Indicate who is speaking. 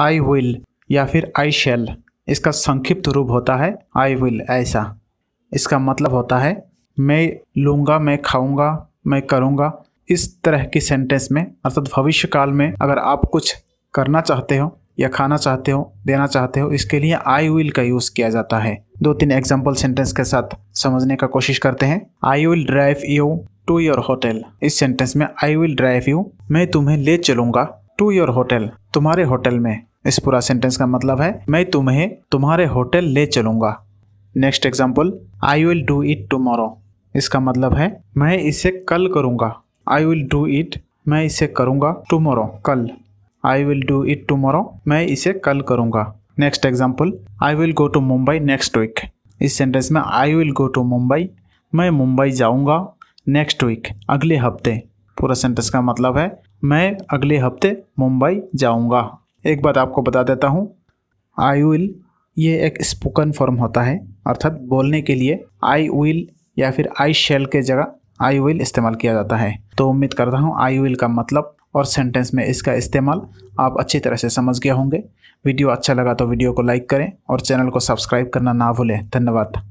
Speaker 1: I will या फिर I shall इसका संक्षिप्त रूप होता है आई विल ऐसा इसका मतलब होता है मैं लूँगा मैं खाऊँगा मैं करूँगा इस तरह की सेंटेंस में अर्थात भविष्य काल में अगर आप कुछ करना चाहते हो या खाना चाहते हो देना चाहते हो इसके लिए आई विल का यूज़ किया जाता है दो तीन एग्जाम्पल सेंटेंस के साथ समझने का कोशिश करते हैं I will drive you to your hotel इस सेंटेंस में आई विल ड्राइव यू मैं तुम्हें ले चलूँगा टू योर होटल तुम्हारे होटल में इस पूरा सेंटेंस का मतलब है मैं तुम्हें तुम्हारे होटल ले चलूंगा next example I will do it tomorrow इसका मतलब है मैं इसे कल करूंगा आई विल डू इट मैं इसे करूंगा टूमोरो कल I will do it tomorrow मैं इसे कल करूंगा next example I will go to Mumbai next week इस सेंटेंस में I will go to Mumbai मैं मुंबई जाऊंगा नेक्स्ट वीक अगले हफ्ते पूरा सेंटेंस का मतलब है मैं अगले हफ्ते मुंबई जाऊंगा एक बात आपको बता देता हूँ आई विल ये एक स्पोकन फॉर्म होता है अर्थात बोलने के लिए आई विल या फिर आई शेल के जगह आई विल इस्तेमाल किया जाता है तो उम्मीद करता हूँ आई विल का मतलब और सेंटेंस में इसका इस्तेमाल आप अच्छी तरह से समझ गए होंगे वीडियो अच्छा लगा तो वीडियो को लाइक करें और चैनल को सब्सक्राइब करना ना भूलें धन्यवाद